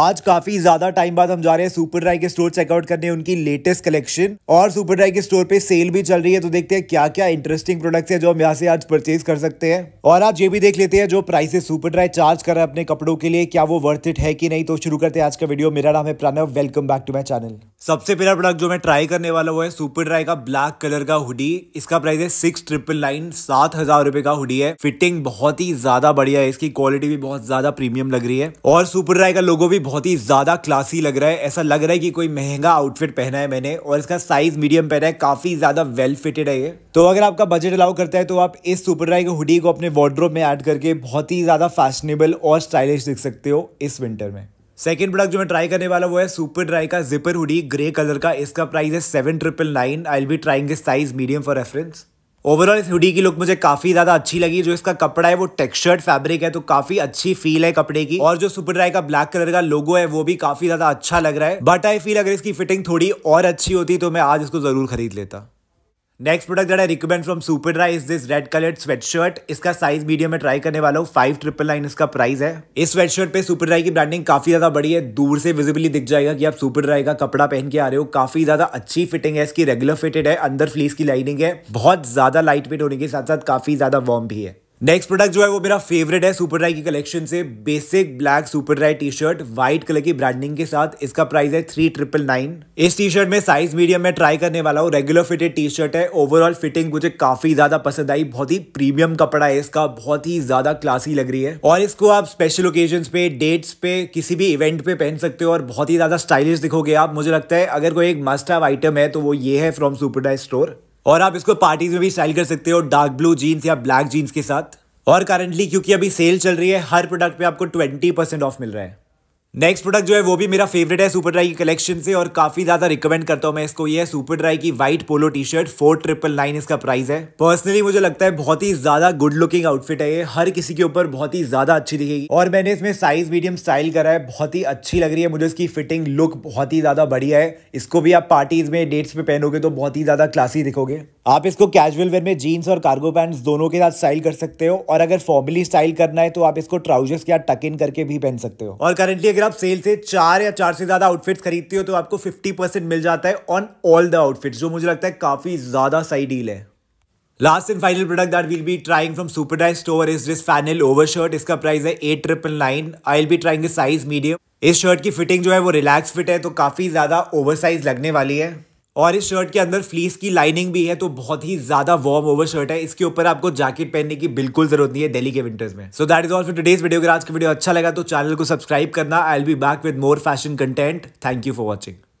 आज काफी ज्यादा टाइम बाद हम जा रहे हैं सुपर ड्राई के स्टोर चेकआउट करने उनकी लेटेस्ट कलेक्शन और सुपर ड्राई के स्टोर पे सेल भी चल रही है तो देखते हैं क्या क्या इंटरेस्टिंग प्रोडक्ट्स है जो हम यहाँ से आज परचेज कर सकते हैं और आज ये भी देख लेते हैं जो प्राइस सुपर ड्राई चार्ज कर रहे हैं अपने कपड़ों के लिए क्या वो वर्थ इट है कि नहीं तो शुरू करते हैं आज का वीडियो मेरा नाम है Pranav welcome back to my channel सबसे पहला प्रोडक्ट जो मैं ट्राई करने वाला वो है सुपर ड्राई का ब्लैक कलर का हुडी इसका प्राइस है सिक्स ट्रिपल नाइन सात हजार रुपए का हुडी है फिटिंग बहुत ही ज्यादा बढ़िया है इसकी क्वालिटी भी बहुत ज्यादा प्रीमियम लग रही है और सुपर ड्राई का लोगो भी बहुत ही ज्यादा क्लासी लग रहा है ऐसा लग रहा है कि कोई महंगा आउटफिट पहना है मैंने और इसका साइज मीडियम पहना है काफी ज्यादा वेल फिटेड है ये तो अगर आपका बजट अलाउ करता है तो आप इस सुपर ड्राई के हुडी को अपने वार्ड्रोब में एड करके बहुत ही ज्यादा फैशनेबल और स्टाइलिश दिख सकते हो इस विंटर में सेकेंड प्रोडक्ट जो मैं ट्राई करने वाला वो है सुपर ड्राई का जिपर हुडी ग्रे कलर का इसका प्राइस है seven triple nine I be trying this size medium for reference overall इस हुडी की लुक मुझे काफी ज्यादा अच्छी लगी जो इसका कपड़ा है वो टेक्सचर्ड फैब्रिक है तो काफी अच्छी फील है कपड़े की और जो सुपर ड्राई का ब्लैक कलर का लोगो है वो भी काफी ज्यादा अच्छा लग रहा है बट आई फील अगर इसकी फिटिंग थोड़ी और अच्छी होती तो मैं आज इसको जरूर खरीद लेता next product that I recommend from Superdry is this red coloured sweatshirt इसका साइज मीडियम में ट्राई करने वाला हूँ फाइव ट्रिपल नाइन इसका प्राइस है इस स्वेटशर्ट पे सुपरड्राई की ब्रांडिंग काफी ज्यादा बड़ी है दूर से विजिबली दिख जाएगा कि आप सुपरड्राई का कपड़ा पहन के आ रहे हो काफी ज्यादा अच्छी फिटिंग है इसकी रेगुलर फिटेड है अंदर फ्लीस की लाइनिंग है बहुत ज्यादा लाइट वेट होने के साथ साथ काफी ज्यादा वार्म भी है नेक्स्ट प्रोडक्ट जो है वो मेरा फेवरेट है सुपर ड्राई की कलेक्शन से basic black Superdry T shirt white colour की ब्रांडिंग के साथ इसका प्राइस है थ्री ट्रिपल नाइन इस टी शर्ट में साइज मीडियम में ट्राई करने वाला हूँ रेगुलर फिटेड टी शर्ट है ओवरऑल फिटिंग मुझे काफी ज्यादा पसंद आई बहुत ही प्रीमियम कपड़ा है इसका बहुत ही ज्यादा क्लासी लग रही है और इसको आप स्पेशल ओकेजन पे डेट्स पे किसी भी इवेंट पे पहन सकते हो और बहुत ही ज्यादा स्टाइलिश दिखोगे आप मुझे लगता है अगर कोई एक मस्ट हैव आइटम है तो वो ये है फ्रॉम सुपर ड्राई स्टोर और आप इसको पार्टीज में भी स्टाइल कर सकते हो डार्क ब्लू जीन्स या ब्लैक जीन्स के साथ और करंटली क्योंकि अभी सेल चल रही है हर प्रोडक्ट पे आपको 20% ऑफ मिल रहा है नेक्स्ट प्रोडक्ट जो है वो भी मेरा फेवरेट है सुपर ड्राई की कलेक्शन से और काफी ज्यादा रिकमेंड करता हूँ मैं इसको ये सुपर ड्राई की white polo T shirt four triple nine इसका प्राइस है पर्सनली मुझे लगता है बहुत ही ज्यादा गुड लुकिंग आउटफिट है ये हर किसी के ऊपर बहुत ही ज्यादा अच्छी दिखेगी और मैंने इसमें साइज मीडियम स्टाइल करा है बहुत ही अच्छी लग रही है मुझे इसकी फिटिंग लुक बहुत ही ज्यादा बढ़िया है इसको भी आप पार्टीज में डेट्स पे पहनोगे तो बहुत ही ज्यादा क्लासी दिखोगे आप इसको कैजुअल वेयर में जीन्स और कार्गो पैंट्स दोनों के साथ स्टाइल कर सकते हो और अगर फॉर्मली स्टाइल करना है तो आप इसको ट्राउजर्स के साथ टक इन करके भी पहन सकते हो और करेंटली अगर अगर आप सेल से चार या चार से ज़्यादा आउटफिट्स खरीदते हो तो आपको 50 परसेंट मिल जाता है ऑन ऑल द आउटफिट्स जो मुझे लगता है काफ़ी ज़्यादा सही डील है last and final product that will be trying from Superdry's store is this flannel over shirt इसका प्राइस है eight triple nine I will be trying size medium इस शर्ट की फिटिंग जो है वो रिलैक्स फिट है तो काफ़ी ज़्यादा ओवर साइज लगने वाली है और इस शर्ट के अंदर फ्लीस की लाइनिंग भी है तो बहुत ही ज्यादा वार्म ओवर शर्ट है इसके ऊपर आपको जैकेट पहनने की बिल्कुल जरूरत नहीं है दिल्ली के विंटर्स में so that is all for today's video अगर आज का वीडियो अच्छा लगा तो चैनल को सब्सक्राइब करना I will be back with more fashion content thank you for watching